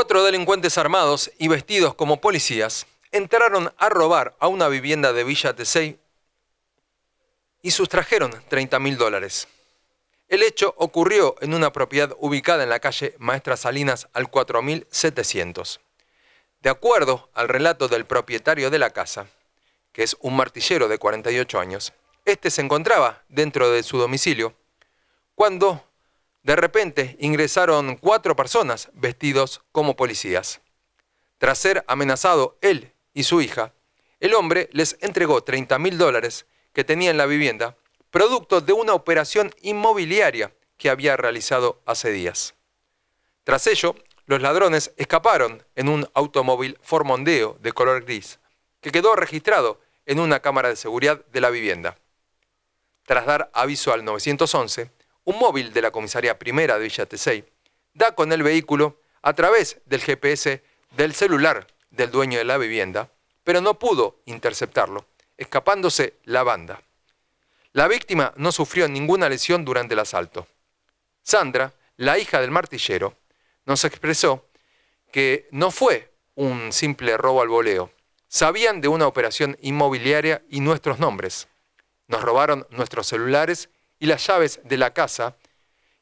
Cuatro delincuentes armados y vestidos como policías entraron a robar a una vivienda de Villa Tesey y sustrajeron 30 mil dólares. El hecho ocurrió en una propiedad ubicada en la calle Maestra Salinas al 4700. De acuerdo al relato del propietario de la casa, que es un martillero de 48 años, este se encontraba dentro de su domicilio cuando de repente ingresaron cuatro personas vestidos como policías. Tras ser amenazado él y su hija, el hombre les entregó 30 mil dólares que tenía en la vivienda, producto de una operación inmobiliaria que había realizado hace días. Tras ello, los ladrones escaparon en un automóvil formondeo de color gris, que quedó registrado en una cámara de seguridad de la vivienda. Tras dar aviso al 911, un móvil de la comisaría primera de Villa Tesey da con el vehículo a través del GPS del celular del dueño de la vivienda, pero no pudo interceptarlo, escapándose la banda. La víctima no sufrió ninguna lesión durante el asalto. Sandra, la hija del martillero, nos expresó que no fue un simple robo al voleo. Sabían de una operación inmobiliaria y nuestros nombres. Nos robaron nuestros celulares y las llaves de la casa,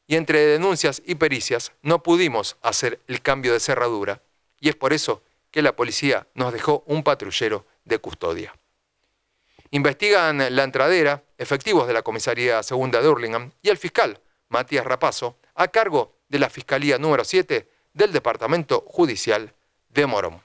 y entre denuncias y pericias no pudimos hacer el cambio de cerradura, y es por eso que la policía nos dejó un patrullero de custodia. Investigan la entradera, efectivos de la Comisaría Segunda de Hurlingham y el fiscal, Matías Rapazo, a cargo de la Fiscalía número 7 del Departamento Judicial de Morón.